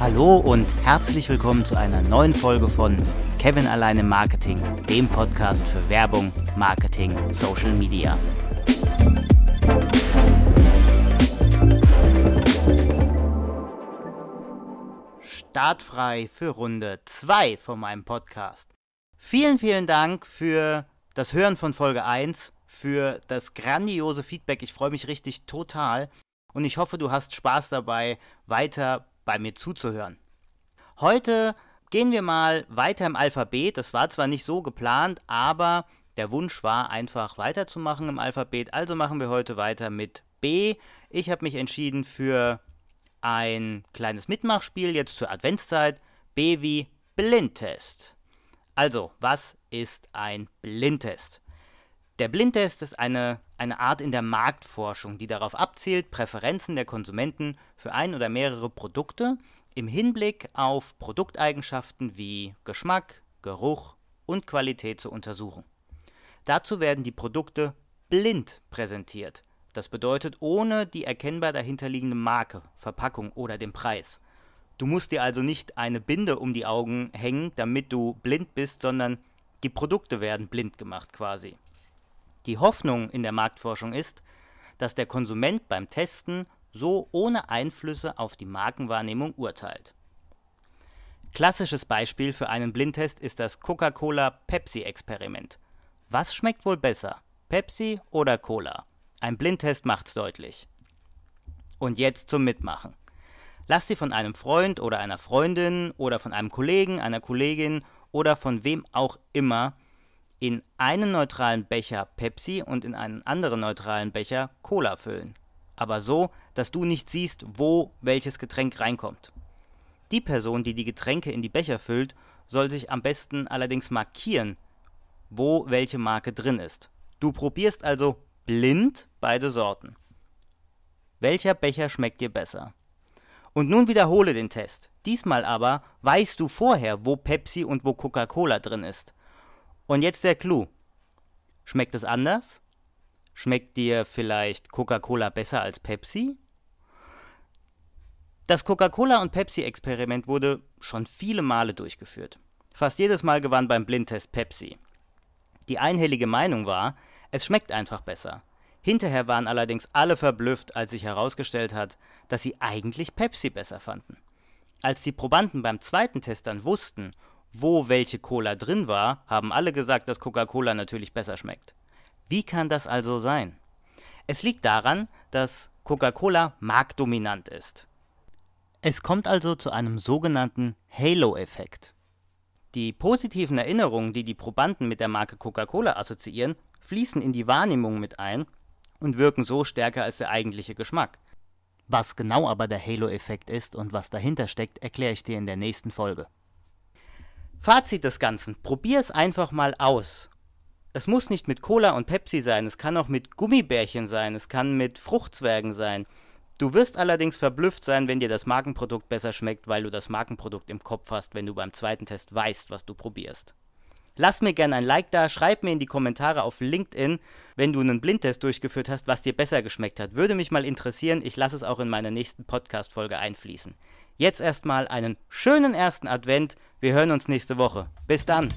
Hallo und herzlich willkommen zu einer neuen Folge von Kevin alleine Marketing, dem Podcast für Werbung, Marketing, Social Media. Startfrei für Runde 2 von meinem Podcast. Vielen, vielen Dank für das Hören von Folge 1, für das grandiose Feedback. Ich freue mich richtig total. Und ich hoffe, du hast Spaß dabei, weiter bei mir zuzuhören. Heute gehen wir mal weiter im Alphabet. Das war zwar nicht so geplant, aber der Wunsch war einfach weiterzumachen im Alphabet. Also machen wir heute weiter mit B. Ich habe mich entschieden für ein kleines Mitmachspiel jetzt zur Adventszeit. B wie Blindtest. Also, was ist ein Blindtest? Der Blindtest ist eine, eine Art in der Marktforschung, die darauf abzielt, Präferenzen der Konsumenten für ein oder mehrere Produkte im Hinblick auf Produkteigenschaften wie Geschmack, Geruch und Qualität zu untersuchen. Dazu werden die Produkte blind präsentiert. Das bedeutet ohne die erkennbar dahinterliegende Marke, Verpackung oder den Preis. Du musst dir also nicht eine Binde um die Augen hängen, damit du blind bist, sondern die Produkte werden blind gemacht quasi. Die Hoffnung in der Marktforschung ist, dass der Konsument beim Testen so ohne Einflüsse auf die Markenwahrnehmung urteilt. Klassisches Beispiel für einen Blindtest ist das Coca-Cola-Pepsi-Experiment. Was schmeckt wohl besser, Pepsi oder Cola? Ein Blindtest macht's deutlich. Und jetzt zum Mitmachen. Lass dir von einem Freund oder einer Freundin oder von einem Kollegen, einer Kollegin oder von wem auch immer in einen neutralen Becher Pepsi und in einen anderen neutralen Becher Cola füllen. Aber so, dass du nicht siehst, wo welches Getränk reinkommt. Die Person, die die Getränke in die Becher füllt, soll sich am besten allerdings markieren, wo welche Marke drin ist. Du probierst also blind beide Sorten. Welcher Becher schmeckt dir besser? Und nun wiederhole den Test. Diesmal aber weißt du vorher, wo Pepsi und wo Coca-Cola drin ist. Und jetzt der Clou. Schmeckt es anders? Schmeckt dir vielleicht Coca-Cola besser als Pepsi? Das Coca-Cola und Pepsi-Experiment wurde schon viele Male durchgeführt. Fast jedes Mal gewann beim Blindtest Pepsi. Die einhellige Meinung war, es schmeckt einfach besser. Hinterher waren allerdings alle verblüfft, als sich herausgestellt hat, dass sie eigentlich Pepsi besser fanden. Als die Probanden beim zweiten Test dann wussten, wo welche Cola drin war, haben alle gesagt, dass Coca-Cola natürlich besser schmeckt. Wie kann das also sein? Es liegt daran, dass Coca-Cola marktdominant ist. Es kommt also zu einem sogenannten Halo-Effekt. Die positiven Erinnerungen, die die Probanden mit der Marke Coca-Cola assoziieren, fließen in die Wahrnehmung mit ein und wirken so stärker als der eigentliche Geschmack. Was genau aber der Halo-Effekt ist und was dahinter steckt, erkläre ich dir in der nächsten Folge. Fazit des Ganzen, probier es einfach mal aus. Es muss nicht mit Cola und Pepsi sein, es kann auch mit Gummibärchen sein, es kann mit Fruchtzwergen sein. Du wirst allerdings verblüfft sein, wenn dir das Markenprodukt besser schmeckt, weil du das Markenprodukt im Kopf hast, wenn du beim zweiten Test weißt, was du probierst. Lass mir gerne ein Like da, schreib mir in die Kommentare auf LinkedIn, wenn du einen Blindtest durchgeführt hast, was dir besser geschmeckt hat. Würde mich mal interessieren, ich lasse es auch in meine nächsten Podcast-Folge einfließen. Jetzt erstmal einen schönen ersten Advent. Wir hören uns nächste Woche. Bis dann.